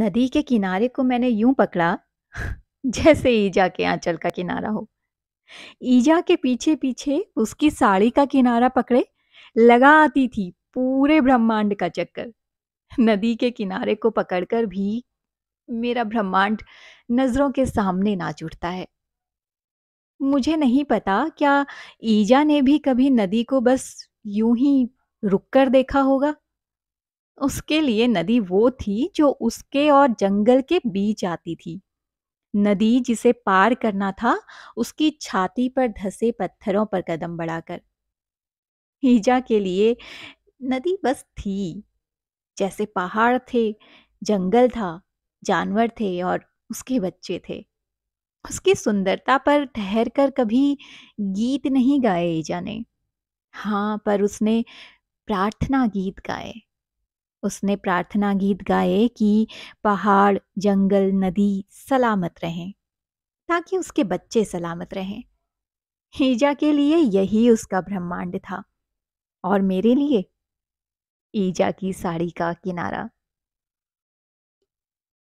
नदी के किनारे को मैंने यूं पकड़ा जैसे ईजा के आंचल का किनारा हो ईजा के पीछे पीछे उसकी साड़ी का किनारा पकड़े लगा आती थी पूरे ब्रह्मांड का चक्कर नदी के किनारे को पकड़कर भी मेरा ब्रह्मांड नजरों के सामने ना उठता है मुझे नहीं पता क्या ईजा ने भी कभी नदी को बस यूं ही रुक कर देखा होगा उसके लिए नदी वो थी जो उसके और जंगल के बीच आती थी नदी जिसे पार करना था उसकी छाती पर धसे पत्थरों पर कदम बढ़ाकर हीजा के लिए नदी बस थी जैसे पहाड़ थे जंगल था जानवर थे और उसके बच्चे थे उसकी सुंदरता पर ठहर कर कभी गीत नहीं गाए ईजा ने हाँ पर उसने प्रार्थना गीत गाए उसने प्रार्थना गीत गाए कि पहाड़ जंगल नदी सलामत रहें ताकि उसके बच्चे सलामत रहें ईजा के लिए यही उसका ब्रह्मांड था और मेरे लिए ईजा की साड़ी का किनारा